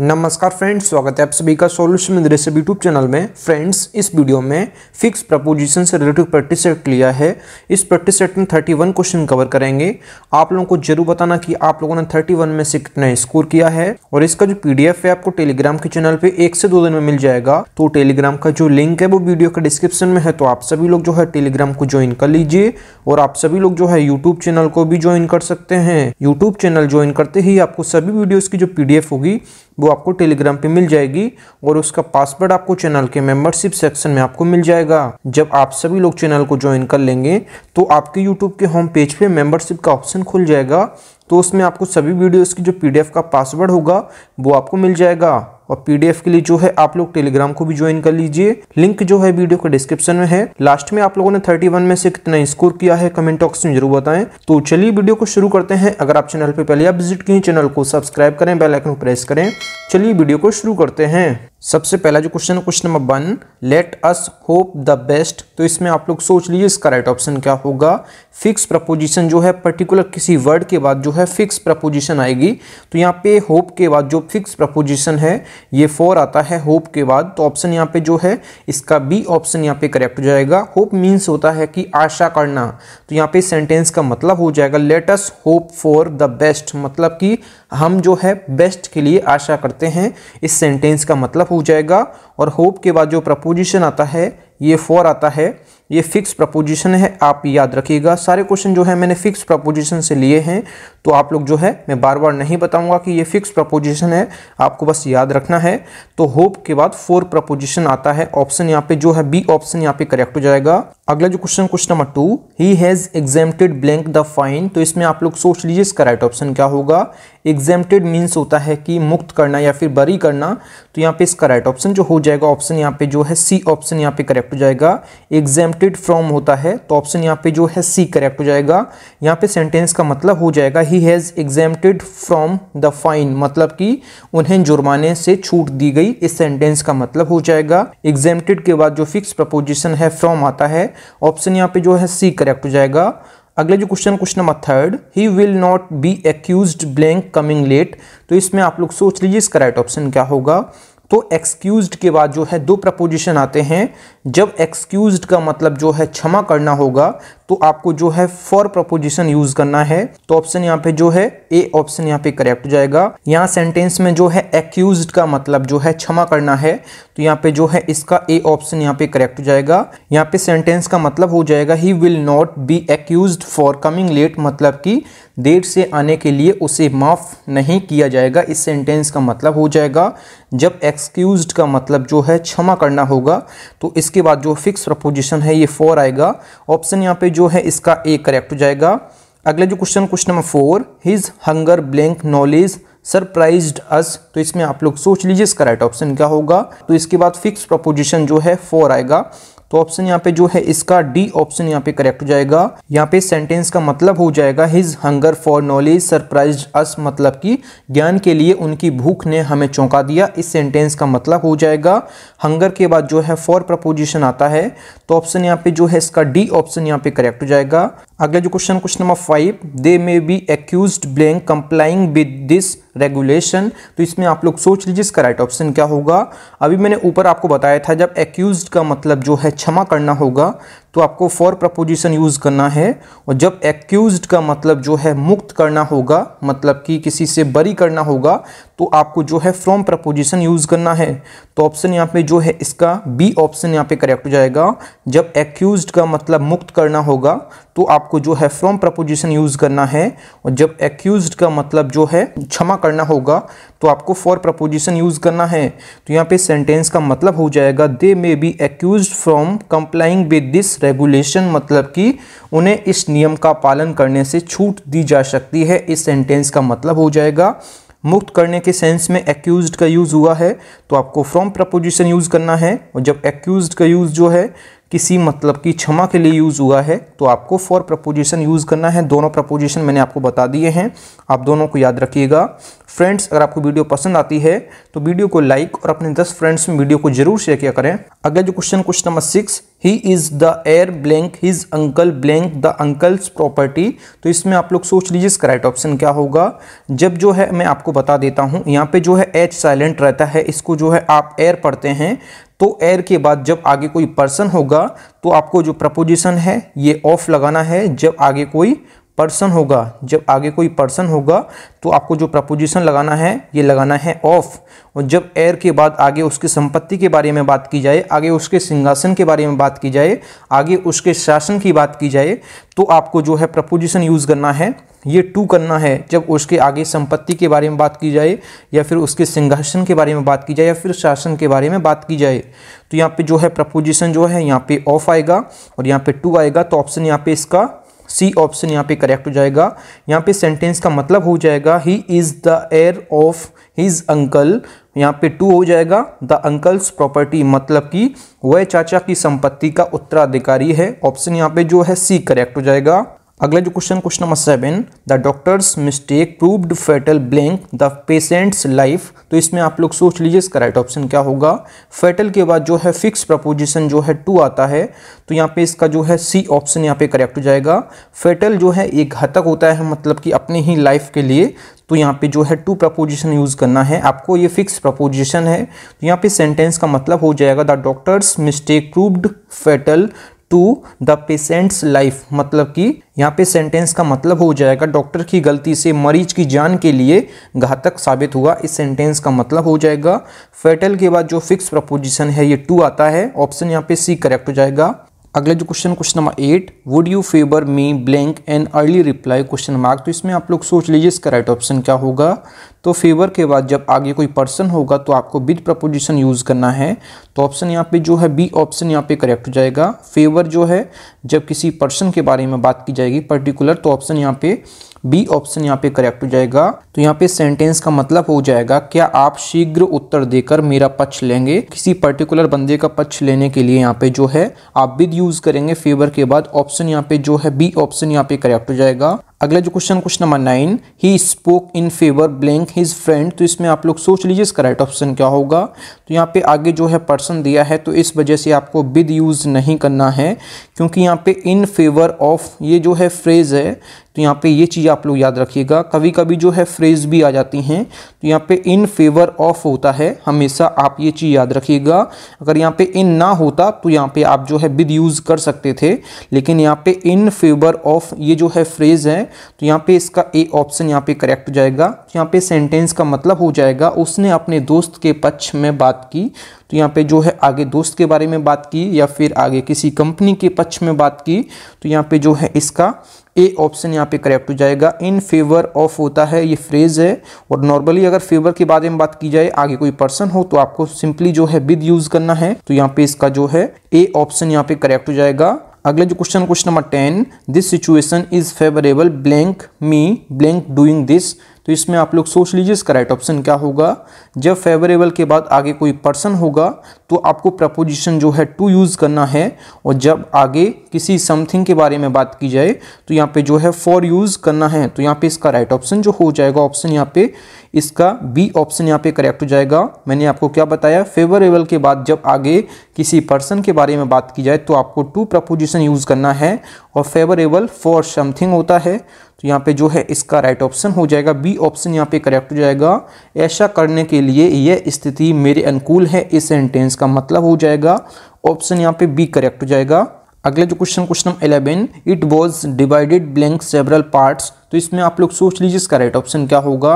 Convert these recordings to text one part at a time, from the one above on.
नमस्कार फ्रेंड्स स्वागत है आप सभी का solution with recipe YouTube channel में फ्रेंड्स इस वीडियो में फिक्स प्रपोजिशन से रिलेटिव प्रैक्टिस सेट लिया है इस प्रैक्टिस सेट में 31 क्वेश्चन कवर करेंगे आप लोगों को जरूर बताना कि आप लोगों ने 31 में से कितना स्कोर किया है और इसका जो पीडीएफ है आपको टेलीग्राम के चैनल पर एक से दो दिन में मिल जाएगा तो टेलीग्राम का जो लिंक है वो वीडियो के डिस्क्रिप्शन में है तो आप सभी लोग जो है टेलीग्राम को ज्वाइन कर लीजिए और आप सभी लोग जो है यूट्यूब चैनल को भी ज्वाइन कर सकते हैं यूट्यूब चैनल ज्वाइन करते ही आपको सभी वीडियोज की जो पीडीएफ होगी वो आपको टेलीग्राम पे मिल जाएगी और उसका पासवर्ड आपको चैनल के मेंबरशिप सेक्शन में आपको मिल जाएगा जब आप सभी लोग चैनल को ज्वाइन कर लेंगे तो आपके यूट्यूब के होम पेज पे मेंबरशिप का ऑप्शन खुल जाएगा तो उसमें आपको सभी वीडियोज़ की जो पी का पासवर्ड होगा वो आपको मिल जाएगा और पीडीएफ के लिए जो है आप लोग टेलीग्राम को भी ज्वाइन कर लीजिए लिंक जो है वीडियो के डिस्क्रिप्शन में है लास्ट में आप लोगों ने 31 में से कितना स्कोर किया है कमेंट बॉक्स में जरूर बताएं तो चलिए वीडियो को शुरू करते हैं अगर आप चैनल पर पहले आप विजिट किए चैनल को सब्सक्राइब करें बेलाइकन को प्रेस करें चलिए वीडियो को शुरू करते हैं सबसे पहला जो क्वेश्चन है question number one let us hope the best तो इसमें आप लोग सोच लीजिए इसका राइट ऑप्शन क्या होगा फिक्स प्रपोजिशन जो है पर्टिकुलर किसी वर्ड के बाद जो है फिक्स प्रपोजिशन आएगी तो यहाँ पे होप के बाद जो फिक्स प्रपोजिशन है ये फोर आता है होप के बाद तो ऑप्शन यहाँ पे जो है इसका बी ऑप्शन यहाँ पे करेक्ट हो जाएगा होप मीन्स होता है कि आशा करना तो यहाँ पे सेंटेंस का मतलब हो जाएगा let's hope for the best मतलब कि हम जो है बेस्ट के लिए आशा करते हैं इस सेंटेंस का मतलब हो जाएगा और होप के बाद जो प्रपोजिशन आता है ये फोर आता है ये फिक्स प्रपोजिशन है आप याद रखिएगा सारे क्वेश्चन जो है मैंने फिक्स प्रपोजिशन से लिए हैं तो आप लोग जो है मैं बार बार नहीं बताऊंगा कि ये फिक्स प्रपोजिशन है आपको बस याद रखना है तो होप के बाद फोर प्रपोजिशन आता है ऑप्शन यहाँ पे जो है बी ऑप्शन यहाँ पे करेक्ट हो जाएगा अगला जो question question number two he has exempted blank the fine तो इसमें आप लोग सोच लीजिए इसका राइट ऑप्शन क्या होगा एग्जेम्प्टेड मीन्स होता है कि मुक्त करना या फिर बरी करना तो यहाँ पे इसका राइट ऑप्शन जो हो जाएगा ऑप्शन यहाँ पे जो है सी ऑप्शन यहाँ पे करेक्ट हो जाएगा एग्जेम्प्टेड फ्रॉम होता है तो ऑप्शन यहाँ पे जो है सी करेक्ट हो जाएगा यहाँ पे सेंटेंस का मतलब हो जाएगा he he has exempted from the fine मतलब कि उन्हें जुर्माने से छूट दी गई इस सेंटेंस का मतलब हो जाएगा एग्जेम्प्टेड के बाद जो फिक्स प्रपोजिशन है फ्रॉम आता है ऑप्शन यहाँ पे जो है सी करेक्ट हो जाएगा अगले जो question question number third he will not be एक्यूज ब्लैंक कमिंग लेट तो इसमें आप लोग सोच लीजिए इसका राइट ऑप्शन क्या होगा तो एक्सक्यूज के बाद जो है दो प्रपोजिशन आते हैं जब एक्सक्यूज का मतलब जो है क्षमा करना होगा तो आपको जो है फॉर प्रपोजिशन यूज करना है तो ऑप्शन यहाँ पे जो है ए ऑप्शन यहाँ पे करेक्ट हो जाएगा यहाँ सेंटेंस में जो है एक्यूज का मतलब जो है क्षमा करना है तो यहाँ पे जो है इसका ए ऑप्शन यहाँ पे करेक्ट हो जाएगा यहाँ पे सेंटेंस का मतलब हो जाएगा ही विल नॉट बी एक्यूज फॉर कमिंग लेट मतलब कि देर से आने के लिए उसे माफ़ नहीं किया जाएगा इस सेंटेंस का मतलब हो जाएगा जब एक्सक्यूज का मतलब जो है क्षमा करना होगा तो इसके बाद जो फिक्स प्रपोजिशन है ये फॉर आएगा ऑप्शन यहाँ पे जो है इसका ए करेक्ट हो जाएगा अगला जो question question number four his hunger blank knowledge surprise us तो इसमें आप लोग सोच लीजिए इसका राइट ऑप्शन क्या होगा तो इसके बाद फिक्स प्रपोजिशन जो है फोर आएगा तो ऑप्शन यहाँ पे जो है इसका डी ऑप्शन यहाँ पे करेक्ट हो जाएगा यहाँ पे सेंटेंस का मतलब हो जाएगा his hunger for knowledge surprise us मतलब कि ज्ञान के लिए उनकी भूख ने हमें चौंका दिया इस सेंटेंस का मतलब हो जाएगा हंगर के बाद जो है फॉर प्रपोजिशन आता है तो ऑप्शन यहाँ पे जो है इसका डी ऑप्शन यहाँ पे करेक्ट हो जाएगा अगला जो question question number five they may be एक्यूज blank complying with this regulation तो इसमें आप लोग सोच लीजिए इसका राइट ऑप्शन क्या होगा अभी मैंने ऊपर आपको बताया था जब एक्यूज का मतलब जो है क्षमा करना होगा तो आपको फॉर प्रपोजिशन यूज़ करना है और जब एक्यूज का मतलब जो है मुक्त करना होगा मतलब कि किसी से बरी करना होगा तो आपको जो है फ्रॉम प्रपोजिशन यूज़ करना है तो ऑप्शन यहाँ पे जो है इसका बी ऑप्शन यहाँ पे करेक्ट हो जाएगा जब एक्यूज का मतलब मुक्त करना होगा तो आपको जो है फ्रॉम प्रपोजिशन यूज़ करना है और जब एक्यूज का मतलब जो है क्षमा करना होगा तो आपको फॉर प्रपोजिशन यूज़ करना है तो यहाँ पे सेंटेंस का मतलब हो जाएगा दे मे बी एक्यूज from complying with this regulation मतलब कि उन्हें इस नियम का पालन करने से छूट दी जा सकती है इस सेंटेंस का मतलब हो जाएगा मुक्त करने के सेंस में एक्यूज का यूज़ हुआ है तो आपको फ्रॉम प्रपोजिशन यूज़ करना है और जब एक्यूज का यूज़ जो है किसी मतलब की क्षमा के लिए यूज़ हुआ है तो आपको फॉर प्रपोजिशन यूज़ करना है दोनों प्रपोजिशन मैंने आपको बता दिए हैं आप दोनों को याद रखिएगा फ्रेंड्स अगर आपको वीडियो पसंद आती है तो वीडियो को लाइक और अपने दस फ्रेंड्स में वीडियो को जरूर शेयर किया करें अगला जो question question number six he is the heir blank his uncle blank the uncle's property तो इसमें आप लोग सोच लीजिए इसका राइट ऑप्शन क्या होगा जब जो है मैं आपको बता देता हूँ यहाँ पे जो है एच साइलेंट रहता है इसको जो है आप एयर पढ़ते हैं तो एयर के बाद जब आगे कोई पर्सन होगा तो आपको जो प्रपोजिशन है ये ऑफ लगाना है जब आगे कोई पर्सन होगा जब आगे कोई पर्सन होगा तो आपको जो प्रपोजिशन लगाना है ये लगाना है ऑफ और जब एयर के बाद आगे उसकी संपत्ति के बारे में बात की जाए आगे उसके सिंहासन के बारे में बात की जाए आगे उसके शासन की बात की जाए तो आपको जो है प्रपोजिशन यूज़ करना है ये टू करना है जब उसके आगे संपत्ति के बारे में बात की जाए या फिर उसके सिंहासन के बारे में बात की जाए या फिर शासन के बारे में बात की जाए तो यहाँ पे जो है प्रपोजिशन जो है यहाँ पे ऑफ आएगा और यहाँ पे टू आएगा तो ऑप्शन यहाँ पे इसका सी ऑप्शन यहाँ पे करेक्ट हो जाएगा यहाँ पे सेंटेंस का मतलब हो जाएगा he is the heir of his uncle यहाँ पे टू हो जाएगा द अंकल्स प्रॉपर्टी मतलब कि वह चाचा की संपत्ति का उत्तराधिकारी है ऑप्शन यहाँ पे जो है सी करेक्ट हो जाएगा अगला जो question question number seven the doctor's mistake proved fatal blank the patient's life तो इसमें आप लोग सोच लीजिए इसका राइट ऑप्शन क्या होगा फेटल के बाद जो है फिक्स प्रपोजिशन जो है टू आता है तो यहाँ पे इसका जो है सी ऑप्शन यहाँ पे करेक्ट हो जाएगा फेटल जो है एक घातक होता है मतलब कि अपने ही लाइफ के लिए तो यहाँ पे जो है टू प्रपोजिशन यूज़ करना है आपको ये फिक्स प्रपोजिशन है तो यहाँ पे सेंटेंस का मतलब हो जाएगा the doctor's mistake proved fatal to the patient's life मतलब कि यहाँ पे सेंटेंस का मतलब हो जाएगा डॉक्टर की गलती से मरीज की जान के लिए घातक साबित हुआ इस सेंटेंस का मतलब हो जाएगा फेटल के बाद जो फिक्स प्रपोजिशन है ये टू आता है ऑप्शन यहाँ पे सी करेक्ट हो जाएगा अगला जो question question number eight would you favour me blank and early reply question mark तो इसमें आप लोग सोच लीजिए इसका राइट ऑप्शन क्या होगा तो फेवर के बाद जब आगे कोई पर्सन होगा तो आपको विद प्रपोजिशन यूज़ करना है तो ऑप्शन यहाँ पे जो है बी ऑप्शन यहाँ पे करेक्ट हो जाएगा फेवर जो है जब किसी पर्सन के बारे में बात की जाएगी पर्टिकुलर तो ऑप्शन यहाँ पे बी ऑप्शन यहाँ पे करेक्ट हो जाएगा तो यहाँ पे सेंटेंस का मतलब हो जाएगा क्या आप शीघ्र उत्तर देकर मेरा पक्ष लेंगे किसी पर्टिकुलर बंदे का पक्ष लेने के लिए यहाँ पे जो है आप विद यूज करेंगे फेवर के बाद ऑप्शन यहाँ पे जो है बी ऑप्शन यहाँ पे करेक्ट हो जाएगा अगला जो question question number nine he spoke in favour blank his friend तो इसमें आप लोग सोच लीजिए इसका राइट ऑप्शन क्या होगा तो यहाँ पे आगे जो है पर्सन दिया है तो इस वजह से आपको विद यूज़ नहीं करना है क्योंकि यहाँ पे इन फेवर ऑफ ये जो है फ्रेज है तो यहाँ पे ये चीज़ आप लोग याद रखिएगा कभी कभी जो है फ्रेज भी आ जाती हैं तो यहाँ पे इन फेवर ऑफ होता है हमेशा आप ये चीज़ याद रखिएगा अगर यहाँ पे इन ना होता तो यहाँ पे आप जो है विद यूज़ कर सकते थे लेकिन यहाँ पे इन फेवर ऑफ ये जो है फ्रेज है तो यहाँ पे इसका ए ऑप्शन यहाँ पे करेक्ट हो जाएगा तो यहाँ पे सेंटेंस का मतलब हो जाएगा उसने अपने दोस्त के पक्ष में बात की तो यहाँ पे जो है आगे दोस्त के बारे में बात की या फिर आगे किसी कंपनी के पक्ष में बात की तो यहाँ पे जो है इसका ए ऑप्शन यहाँ पे करेक्ट हो जाएगा इन फेवर ऑफ होता है ये फ्रेज है और नॉर्मली अगर फेवर के बारे में बात की जाए आगे कोई पर्सन हो तो आपको सिंपली जो है विद यूज करना है तो यहाँ पे इसका जो है ए ऑप्शन यहाँ पे करेक्ट हो जाएगा अगला जो question question number ten this situation is favourable blank me blank doing this तो इसमें आप लोग सोच लीजिए इसका राइट ऑप्शन क्या होगा जब फेवरेबल के बाद आगे कोई पर्सन होगा तो आपको प्रपोजिशन जो है टू यूज़ करना है और जब आगे किसी समथिंग के बारे में बात की जाए तो यहाँ पे जो है फॉर यूज़ करना है तो यहाँ पे इसका राइट right ऑप्शन जो हो जाएगा ऑप्शन यहाँ पे इसका बी ऑप्शन यहाँ पे करेक्ट हो जाएगा मैंने आपको क्या बताया फेवरेबल के बाद जब आगे किसी पर्सन के बारे में बात की जाए तो आपको टू प्रपोजिशन यूज़ करना है और फेवरेबल फॉर समथिंग होता है तो यहाँ पे जो है इसका राइट right ऑप्शन हो जाएगा बी ऑप्शन यहाँ पे करेक्ट हो जाएगा ऐसा करने के लिए यह स्थिति मेरे अनुकूल है इस सेंटेंस इसका मतलब हो जाएगा ऑप्शन यहाँ पे बी करेक्ट हो जाएगा अगले जो question question eleven it was divided blank several parts तो इसमें आप लोग सोच लीजिए इसका राइट ऑप्शन क्या होगा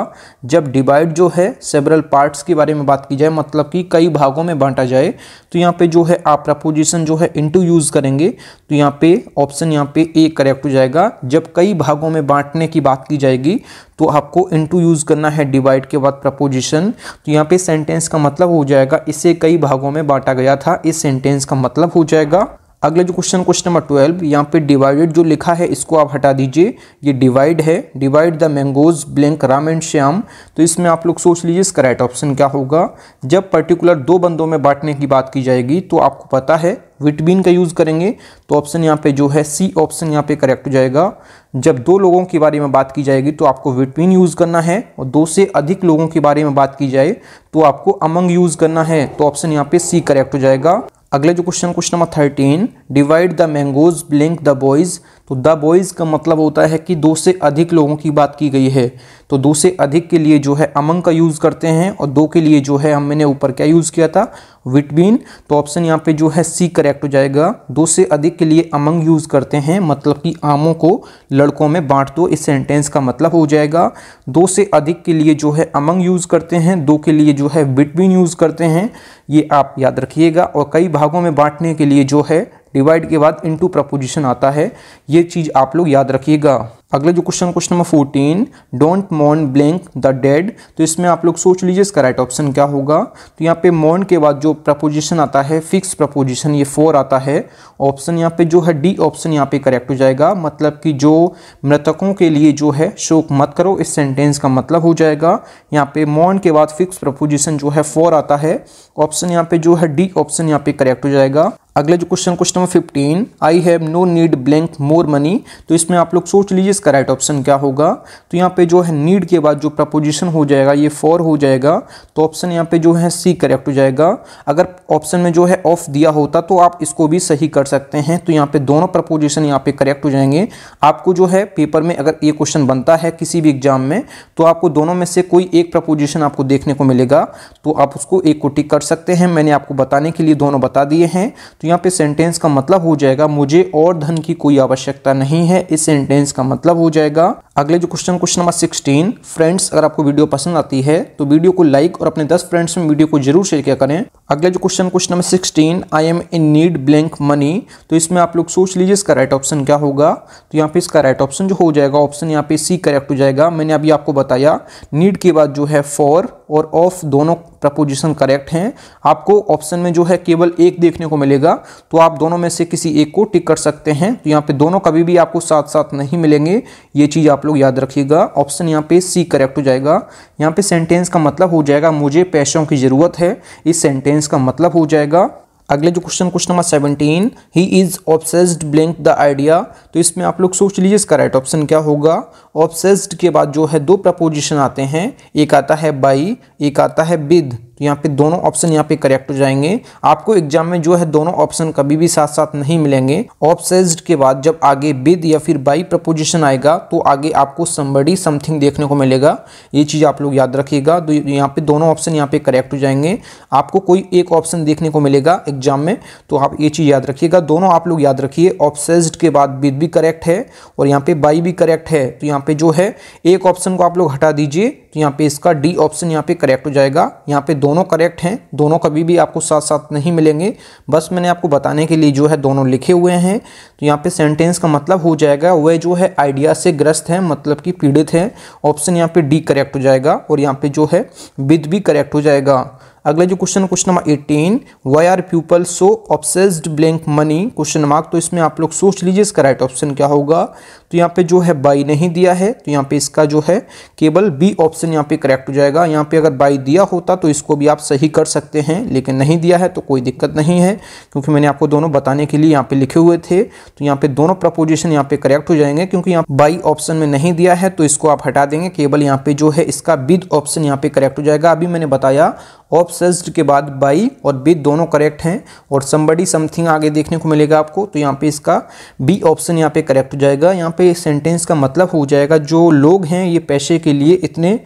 जब डिवाइड जो है सेबरल पार्ट्स के बारे में बात की जाए मतलब कि कई भागों में बांटा जाए तो यहाँ पे जो है आप प्रपोजिशन जो है इनटू यूज़ करेंगे तो यहाँ पे ऑप्शन यहाँ पे ए करेक्ट हो जाएगा जब कई भागों में बांटने की बात की जाएगी तो आपको इनटू यूज़ करना है डिवाइड के बाद प्रपोजिशन तो यहाँ पे सेंटेंस का मतलब हो जाएगा इसे कई भागों में बांटा गया था इस सेंटेंस का मतलब हो जाएगा अगले जो क्वेश्चन क्वेश्चन नंबर ट्वेल्व यहाँ पे डिवाइडेड जो लिखा है इसको आप हटा दीजिए ये डिवाइड है divide the mangoes blank Ram and Shyam तो इसमें आप लोग सोच लीजिए इसका राइट ऑप्शन क्या होगा जब पर्टिकुलर दो बंदों में बांटने की बात की जाएगी तो आपको पता है विटबिन का यूज़ करेंगे तो ऑप्शन यहाँ पे जो है सी ऑप्शन यहाँ पे करेक्ट हो जाएगा जब दो लोगों के बारे में बात की जाएगी तो आपको विटबीन यूज़ करना है और दो से अधिक लोगों के बारे में बात की जाए तो आपको अमंग यूज़ करना है तो ऑप्शन यहाँ पे सी करेक्ट हो जाएगा अगले जो question question number thirteen divide the mangoes blank the boys तो द बॉयज़ का मतलब होता है कि दो से अधिक लोगों की बात की गई है तो दो से अधिक के लिए जो है अमंग का यूज़ करते हैं और दो के लिए जो है हमने ऊपर क्या यूज़ किया था विटबीन तो ऑप्शन यहाँ पे जो है सी करेक्ट हो जाएगा दो से अधिक के लिए अमंग यूज़ करते हैं मतलब कि आमों को लड़कों में बांट दो इस सेंटेंस का मतलब हो जाएगा दो से अधिक के लिए जो है अमंग यूज़ करते हैं दो के लिए जो है विटबीन यूज़ करते हैं ये आप याद रखिएगा और कई भागों में बांटने के लिए जो है डिवाइड के बाद इनटू प्रपोजिशन आता है ये चीज़ आप लोग याद रखिएगा अगला जो question question number fourteen don't मॉन ब्लैंक द डेड तो इसमें आप लोग सोच लीजिए इसका राइट ऑप्शन क्या होगा तो यहाँ पे मॉन के बाद जो प्रपोजिशन आता है फिक्स प्रपोजिशन ये फोर आता है ऑप्शन यहाँ पे जो है डी ऑप्शन यहाँ पे करेक्ट हो जाएगा मतलब कि जो मृतकों के लिए जो है शोक मत करो इस सेंटेंस का मतलब हो जाएगा यहाँ पे मॉन के बाद फिक्स प्रपोजिशन जो है फोर आता है ऑप्शन यहाँ पे जो है डी ऑप्शन यहाँ पे करेक्ट हो जाएगा अगला जो question question number fifteen I have no need blank more money तो इसमें आप लोग सोच लीजिए इसका राइट ऑप्शन क्या होगा तो यहाँ पे जो है नीड के बाद जो प्रपोजिशन हो जाएगा ये फॉर हो जाएगा तो ऑप्शन यहाँ पे जो है सी करेक्ट हो जाएगा अगर ऑप्शन में जो है ऑफ दिया होता तो आप इसको भी सही कर सकते हैं तो यहाँ पे दोनों प्रपोजिशन यहाँ पे करेक्ट हो जाएंगे आपको जो है पेपर में अगर ये क्वेश्चन बनता है किसी भी एग्जाम में तो आपको दोनों में से कोई एक प्रपोजिशन आपको देखने को मिलेगा तो आप उसको एक को टिक कर सकते हैं मैंने आपको बताने के लिए दोनों बता दिए हैं तो यहाँ पे सेंटेंस का मतलब हो जाएगा मुझे और धन की कोई आवश्यकता नहीं है इस सेंटेंस का मतलब हो जाएगा अगले जो question question number sixteen friends अगर आपको वीडियो पसंद आती है तो वीडियो को लाइक और अपने दस फ्रेंड्स में वीडियो को जरूर शेयर किया करें अगले जो question question number sixteen I am in need blank money तो इसमें आप लोग सोच लीजिए इसका राइट ऑप्शन क्या होगा तो यहाँ पे इसका राइट ऑप्शन जो हो जाएगा ऑप्शन यहाँ पे सी करेक्ट हो जाएगा मैंने अभी आपको बताया नीड के बाद जो है फॉर और ऑफ दोनों प्रपोजिशन करेक्ट हैं आपको ऑप्शन में जो है केवल एक देखने को मिलेगा मिलेगा तो आप दोनों में से किसी एक को टिक कर सकते हैं तो यहाँ पे दोनों कभी भी आपको साथ साथ नहीं मिलेंगे ये चीज़ आप लोग याद रखिएगा ऑप्शन यहाँ पे सी करेक्ट हो जाएगा यहाँ पे सेंटेंस का मतलब हो जाएगा मुझे पैसों की ज़रूरत है इस सेंटेंस का मतलब हो जाएगा अगले जो question question number seventeen he is obsessed blank the idea तो इसमें आप लोग सोच लीजिए इसका राइट ऑप्शन क्या होगा ऑब्सेस्ड के बाद जो है दो प्रपोजिशन आते हैं एक आता है बाई एक आता है विद तो यहाँ पे दोनों ऑप्शन यहाँ पे करेक्ट हो जाएंगे आपको एग्जाम में जो है दोनों ऑप्शन कभी भी साथ साथ नहीं मिलेंगे ऑप्शन के बाद जब आगे विद या फिर बाई प्रपोजिशन आएगा तो आगे आपको समबडी समथिंग देखने को मिलेगा ये चीज़ आप लोग याद रखिएगा तो यहाँ पे दोनों ऑप्शन यहाँ पे करेक्ट हो जाएंगे आपको कोई एक ऑप्शन देखने को मिलेगा एग्जाम में तो आप ये चीज़ याद रखिएगा दोनों आप लोग याद रखिए ऑप्शन के बाद विद भी करेक्ट है और यहाँ पे बाई भी करेक्ट है तो यहाँ पे जो है एक ऑप्शन को आप लोग हटा दीजिए तो यहाँ पे इसका डी ऑप्शन यहाँ पे करेक्ट हो जाएगा यहाँ पे दोनों करेक्ट हैं दोनों कभी भी आपको साथ साथ नहीं मिलेंगे बस मैंने आपको बताने के लिए जो है दोनों लिखे हुए हैं तो यहाँ पे सेंटेंस का मतलब हो जाएगा वह जो है आइडिया से ग्रस्त है मतलब कि पीड़ित है ऑप्शन यहाँ पे डी करेक्ट हो जाएगा और यहाँ पे जो है विद भी करेक्ट हो जाएगा अगला जो question question number eighteen why are people so obsessed blank money question mark तो इसमें आप लोग सोच लीजिए इसका राइट ऑप्शन क्या होगा तो यहाँ पे जो है बाई नहीं दिया है तो यहाँ पे इसका जो है केवल बी ऑप्शन यहाँ पे करेक्ट हो जाएगा यहाँ पे अगर बाई दिया होता तो इसको भी आप सही कर सकते हैं लेकिन नहीं दिया है तो कोई दिक्कत नहीं है क्योंकि मैंने आपको दोनों बताने के लिए यहाँ पे लिखे हुए थे तो यहाँ पे दोनों प्रपोजिशन यहाँ पे करेक्ट हो जाएंगे क्योंकि यहाँ बाई ऑप्शन में नहीं दिया है तो इसको आप हटा देंगे केवल यहाँ पे जो है इसका बिद ऑप्शन यहाँ पे करेक्ट हो जाएगा अभी मैंने बताया ऑप्शन ऑब्सेस्ड के बाद बाई और बी दोनों करेक्ट हैं और समबडी समथिंग आगे देखने को मिलेगा आपको तो यहाँ पे इसका बी ऑप्शन यहाँ पे करेक्ट हो जाएगा यहाँ पे सेंटेंस का मतलब हो जाएगा जो लोग हैं ये पैसे के लिए इतने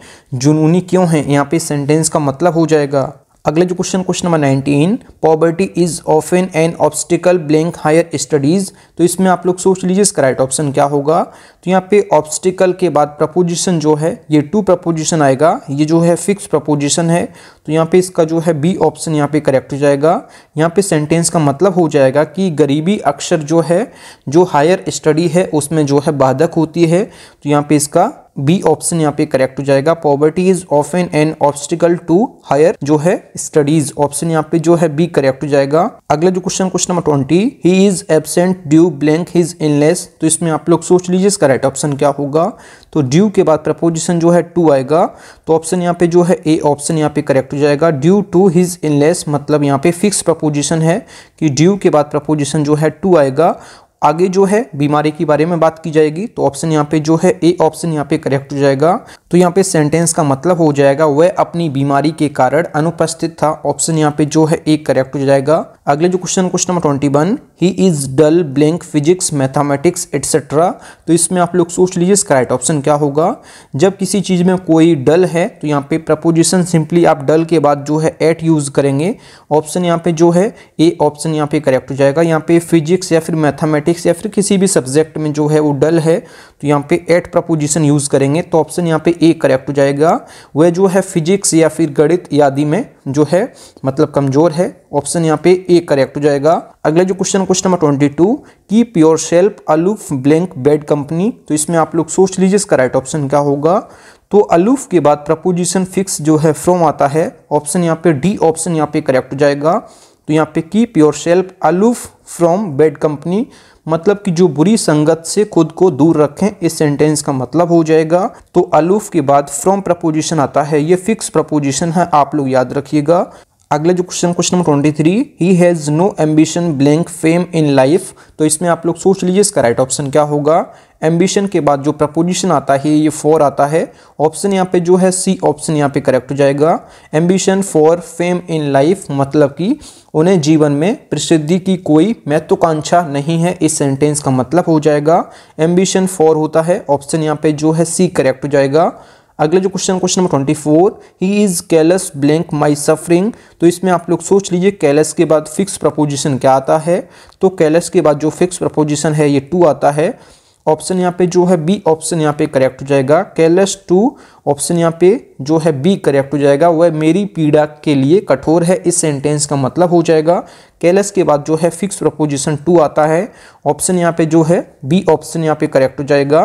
जुनूनी क्यों हैं यहाँ पे सेंटेंस का मतलब हो जाएगा अगले जो question question number nineteen poverty is often an obstacle blank higher studies तो इसमें आप लोग सोच लीजिए इसका राइट ऑप्शन क्या होगा तो यहाँ पे ऑब्स्टिकल के बाद प्रपोजिशन जो है ये टू प्रपोजिशन आएगा ये जो है फिक्स प्रपोजिशन है तो यहाँ पे इसका जो है बी ऑप्शन यहाँ पे करेक्ट हो जाएगा यहाँ पे सेंटेंस का मतलब हो जाएगा कि गरीबी अक्षर जो है जो हायर स्टडी है उसमें जो है बाधक होती है तो यहाँ पे इसका बी ऑप्शन यहाँ पे करेक्ट हो जाएगा poverty is an an obstacle to higher जो है स्टडीज ऑप्शन यहाँ पे जो है बी करेक्ट हो जाएगा अगला जो question question number twenty he is absent due blank his इनलेस तो इसमें आप लोग सोच लीजिए इसका राइट ऑप्शन क्या होगा तो ड्यू के बाद प्रपोजिशन जो है टू आएगा तो ऑप्शन यहाँ पे जो है ए ऑप्शन यहाँ पे करेक्ट हो जाएगा ड्यू टू हिज इनलेस मतलब यहाँ पे फिक्स प्रपोजिशन है कि ड्यू के बाद प्रपोजिशन जो है टू आएगा आगे जो है बीमारी के बारे में बात की जाएगी तो ऑप्शन यहाँ पे जो है ए ऑप्शन यहाँ पे करेक्ट हो जाएगा तो यहाँ पे सेंटेंस का मतलब हो जाएगा वह अपनी बीमारी के कारण अनुपस्थित था ऑप्शन यहाँ पे जो है ए करेक्ट हो जाएगा अगले जो question question number twenty one he is dull blank physics mathematics etcetera तो इसमें आप लोग सोच लीजिए इसका राइट ऑप्शन क्या होगा जब किसी चीज में कोई डल है तो यहाँ पे प्रपोजिशन सिंपली आप डल के बाद जो है एट यूज करेंगे ऑप्शन यहाँ पे जो है ए ऑप्शन यहाँ पे करेक्ट हो जाएगा यहाँ पे फिजिक्स या फिर मैथामेटिक्स मैथमेटिक्स या फिर किसी भी सब्जेक्ट में जो है वो डल है तो यहाँ पे एट प्रपोजिशन यूज़ करेंगे तो ऑप्शन यहाँ पे ए करेक्ट हो जाएगा वह जो है फिजिक्स या फिर गणित आदि में जो है मतलब कमजोर है ऑप्शन यहाँ पे ए करेक्ट हो जाएगा अगला जो question question number twenty two keep yourself aloof blank bad company तो इसमें आप लोग सोच लीजिए इसका राइट ऑप्शन क्या होगा तो अलूफ के बाद प्रपोजिशन फिक्स जो है फ्रॉम आता है ऑप्शन यहाँ पे डी ऑप्शन यहाँ पे करेक्ट हो जाएगा तो यहाँ पे keep yourself aloof from bad company मतलब कि जो बुरी संगत से खुद को दूर रखें इस सेंटेंस का मतलब हो जाएगा तो अलूफ के बाद फ्रॉम प्रपोजिशन आता है ये फिक्स प्रपोजिशन है आप लोग याद रखिएगा अगला जो question question number twenty three he has no ambition blank fame in life तो इसमें आप लोग सोच लीजिए इसका राइट ऑप्शन क्या होगा एम्बिशन के बाद जो प्रपोजिशन आता है ये फॉर आता है ऑप्शन यहाँ पे जो है सी ऑप्शन यहाँ पे करेक्ट हो जाएगा ambition for fame in life मतलब कि उन्हें जीवन में प्रसिद्धि की कोई महत्वाकांक्षा नहीं है इस सेंटेंस का मतलब हो जाएगा एम्बिशन फॉर होता है ऑप्शन यहाँ पे जो है सी करेक्ट हो जाएगा अगला जो question question number twenty four he is callous blank my suffering तो इसमें आप लोग सोच लीजिए कैलस के बाद फिक्स प्रपोजिशन क्या आता है तो कैलस के बाद जो फिक्स प्रपोजिशन है ये टू आता है ऑप्शन यहाँ पे जो है बी ऑप्शन यहाँ पे करेक्ट हो जाएगा कैलस टू ऑप्शन यहाँ पे जो है बी करेक्ट हो जाएगा वह मेरी पीड़ा के लिए कठोर है इस सेंटेंस का मतलब हो जाएगा कैलस के बाद जो है फिक्स प्रपोजिशन टू आता है ऑप्शन यहाँ पे जो है बी ऑप्शन यहाँ पे करेक्ट हो जाएगा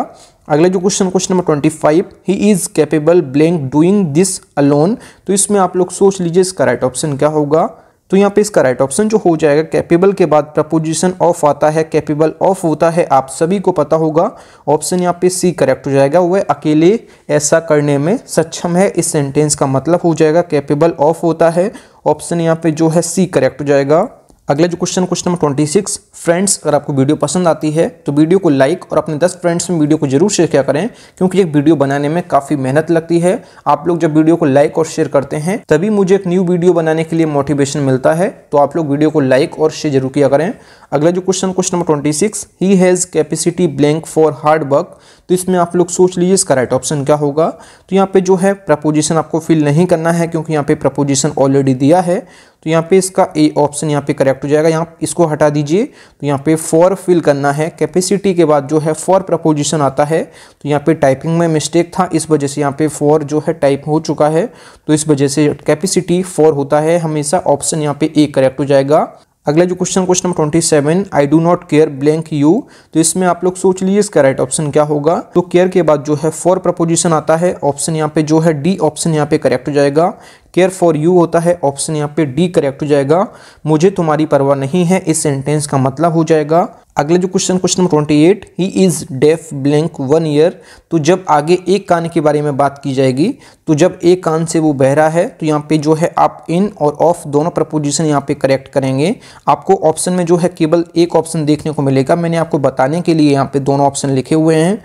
अगला जो question question number twenty five he is capable blank doing this alone तो इसमें आप लोग सोच लीजिए इसका राइट ऑप्शन क्या होगा तो यहाँ पे इसका राइट ऑप्शन जो हो जाएगा कैपेबल के बाद प्रपोजिशन ऑफ आता है कैपेबल ऑफ होता है आप सभी को पता होगा ऑप्शन यहाँ पे सी करेक्ट हो जाएगा वह अकेले ऐसा करने में सक्षम है इस सेंटेंस का मतलब हो जाएगा कैपेबल ऑफ होता है ऑप्शन यहाँ पे जो है सी करेक्ट हो जाएगा अगला जो question question number twenty six friends अगर आपको वीडियो पसंद आती है तो वीडियो को लाइक और अपने दस फ्रेंड्स में वीडियो को जरूर शेयर किया करें क्योंकि एक वीडियो बनाने में काफ़ी मेहनत लगती है आप लोग जब वीडियो को लाइक और शेयर करते हैं तभी मुझे एक न्यू वीडियो बनाने के लिए मोटिवेशन मिलता है तो आप लोग वीडियो को लाइक और शेयर जरूर किया करें अगला जो question question number twenty six he has capacity blank for hard work तो इसमें आप लोग सोच लीजिए इसका राइट ऑप्शन क्या होगा तो यहाँ पे जो है प्रपोजिशन आपको फिल नहीं करना है क्योंकि यहाँ पे प्रपोजिशन ऑलरेडी दिया है तो यहाँ पे इसका ए ऑप्शन यहाँ पे करेक्ट हो जाएगा यहाँ इसको हटा दीजिए तो यहाँ पे फॉर फिल करना है कैपेसिटी के बाद जो है फॉर प्रपोजिशन आता है तो यहाँ पे टाइपिंग में मिस्टेक था इस वजह से यहाँ पे फॉर जो है टाइप हो चुका है तो इस वजह से कैपेसिटी फॉर होता है हमेशा ऑप्शन यहाँ पे ए करेक्ट हो जाएगा अगला जो question question number twenty seven I do not care blank you तो इसमें आप लोग सोच लीजिए इसका राइट ऑप्शन क्या होगा तो केयर के बाद जो है फॉर प्रपोजिशन आता है ऑप्शन यहाँ पे जो है डी ऑप्शन यहाँ पे करेक्ट हो जाएगा केयर फॉर यू होता है ऑप्शन यहाँ पे डी करेक्ट हो जाएगा मुझे तुम्हारी परवाह नहीं है इस सेंटेंस का मतलब हो जाएगा अगला जो question question number twenty eight he is deaf blank one ear तो जब आगे एक कान के बारे में बात की जाएगी तो जब एक कान से वो बहरा है तो यहाँ पे जो है आप इन और ऑफ दोनों प्रपोजिशन यहाँ पे करेक्ट करेंगे आपको ऑप्शन में जो है केवल एक ऑप्शन देखने को मिलेगा मैंने आपको बताने के लिए यहाँ पे दोनों ऑप्शन लिखे हुए हैं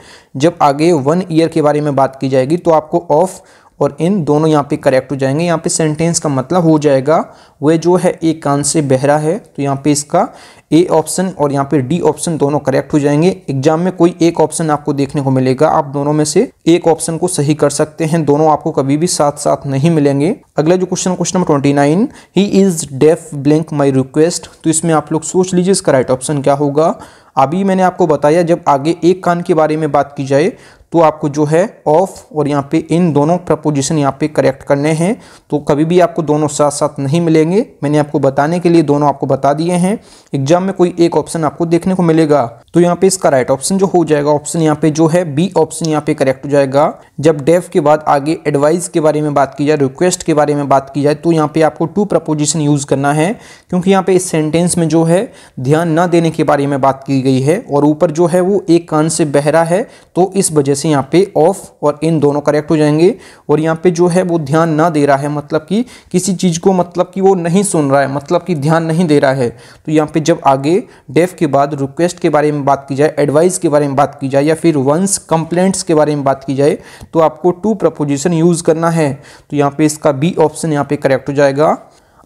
जब आगे वन ईयर के बारे में बात की जाएगी तो आपको ऑफ और इन दोनों यहाँ पे करेक्ट हो जाएंगे यहाँ पे सेंटेंस का मतलब हो जाएगा वह जो है एक कान से बहरा है तो यहाँ पे इसका ए ऑप्शन और यहाँ पे डी ऑप्शन दोनों करेक्ट हो जाएंगे एग्जाम में कोई एक ऑप्शन आपको देखने को मिलेगा आप दोनों में से एक ऑप्शन को सही कर सकते हैं दोनों आपको कभी भी साथ साथ नहीं मिलेंगे अगला जो question question number twenty nine he is deaf blank my request तो इसमें आप लोग सोच लीजिए इसका राइट ऑप्शन क्या होगा अभी मैंने आपको बताया जब आगे एक कान के बारे में बात की जाए तो आपको जो है ऑफ और यहाँ पे इन दोनों प्रपोजिशन यहाँ पे करेक्ट करने हैं तो कभी भी आपको दोनों साथ साथ नहीं मिलेंगे मैंने आपको बताने के लिए दोनों आपको बता दिए हैं एग्जाम में कोई एक ऑप्शन आपको देखने को मिलेगा तो यहाँ पे इसका राइट ऑप्शन जो हो जाएगा ऑप्शन यहाँ पे जो है बी ऑप्शन यहाँ पे करेक्ट हो जाएगा जब डेफ के बाद आगे एडवाइस के बारे में बात की जाए रिक्वेस्ट के बारे में बात की जाए तो यहाँ पे आपको टू प्रपोजिशन यूज़ करना है क्योंकि यहाँ पे इस सेंटेंस में जो है ध्यान ना देने के बारे में बात की गई है और ऊपर जो है वो एक कान से बहरा है तो इस वजह से यहाँ पे ऑफ और इन दोनों करेक्ट हो जाएंगे और यहाँ पे जो है वो ध्यान ना दे रहा है मतलब कि किसी चीज़ को मतलब कि वो नहीं सुन रहा है मतलब कि ध्यान नहीं दे रहा है तो यहाँ पे जब आगे डेफ के बाद रिक्वेस्ट के बारे में बात की जाए एडवाइस के बारे में बात की जाए या फिर वंस कंप्लेंट्स के बारे में बात की जाए तो आपको टू प्रपोजिशन यूज़ करना है तो यहाँ पे इसका बी ऑप्शन यहाँ पे करेक्ट हो जाएगा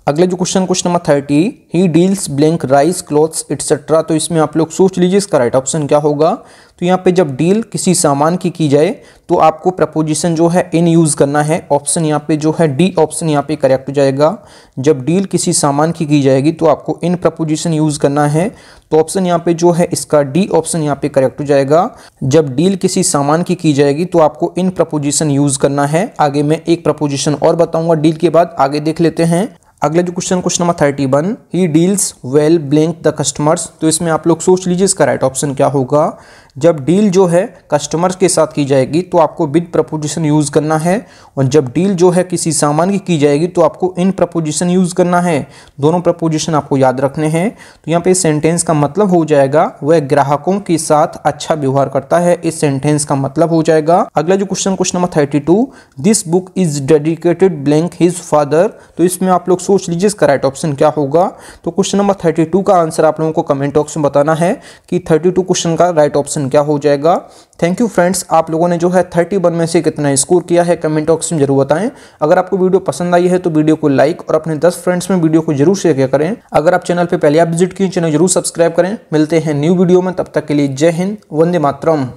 अगले जो question question number thirty he deals blank rice clothes etcetera तो इसमें आप लोग सोच लीजिए इसका राइट ऑप्शन क्या होगा तो यहाँ पे जब डील किसी सामान की की जाए तो आपको प्रपोजिशन जो है इन यूज़ करना है ऑप्शन यहाँ पे जो है डी ऑप्शन यहाँ पे करेक्ट हो जाएगा जब डील किसी सामान की की जाएगी तो आपको इन प्रपोजिशन यूज़ करना है तो ऑप्शन यहाँ पे जो है इसका डी ऑप्शन यहाँ पे करेक्ट हो जाएगा जब डील किसी सामान की की जाएगी तो आपको इन प्रपोजिशन यूज़ करना है आगे मैं एक प्रपोजिशन और बताऊंगा डील के बाद आगे देख लेते हैं अगला जो question question number thirty one he deals well blank the customers तो इसमें आप लोग सोच लीजिए इसका राइट ऑप्शन क्या होगा जब डील जो है कस्टमर्स के साथ की जाएगी तो आपको विद प्रपोजिशन यूज़ करना है और जब डील जो है किसी सामान की की जाएगी तो आपको इन प्रपोजिशन यूज़ करना है दोनों प्रपोजिशन आपको याद रखने हैं तो यहाँ पे सेंटेंस का मतलब हो जाएगा वह ग्राहकों के साथ अच्छा व्यवहार करता है इस सेंटेंस का मतलब हो जाएगा अगला जो question question number thirty two this book is dedicated blank his father तो इसमें आप लोग सोच लीजिए इसका राइट ऑप्शन क्या होगा तो क्वेश्चन नंबर थर्टी टू का आंसर आप लोगों को कमेंट बॉक्स में बताना है कि थर्टी टू क्वेश्चन का राइट ऑप्शन क्वेश्चन क्या हो जाएगा थैंक यू फ्रेंड्स आप लोगों ने जो है थर्टी वन में से कितना स्कोर किया है कमेंट बॉक्स में जरूर बताएं अगर आपको वीडियो पसंद आई है तो वीडियो को लाइक और अपने दस फ्रेंड्स में वीडियो को जरूर शेयर करें अगर आप चैनल पर पहले आप विजिट किए चैनल जरूर सब्सक्राइब करें मिलते हैं न्यू वीडियो में तब तक के लिए जय हिंद वंदे मातरम